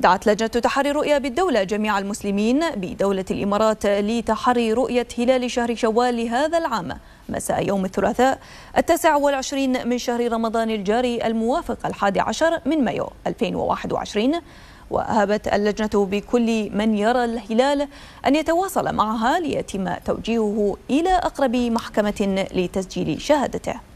دعت لجنة تحري رؤية بالدولة جميع المسلمين بدولة الإمارات لتحري رؤية هلال شهر شوال لهذا العام مساء يوم الثلاثاء التاسع والعشرين من شهر رمضان الجاري الموافق الحادي عشر من مايو 2021 وأهبت اللجنة بكل من يرى الهلال أن يتواصل معها ليتم توجيهه إلى أقرب محكمة لتسجيل شهادته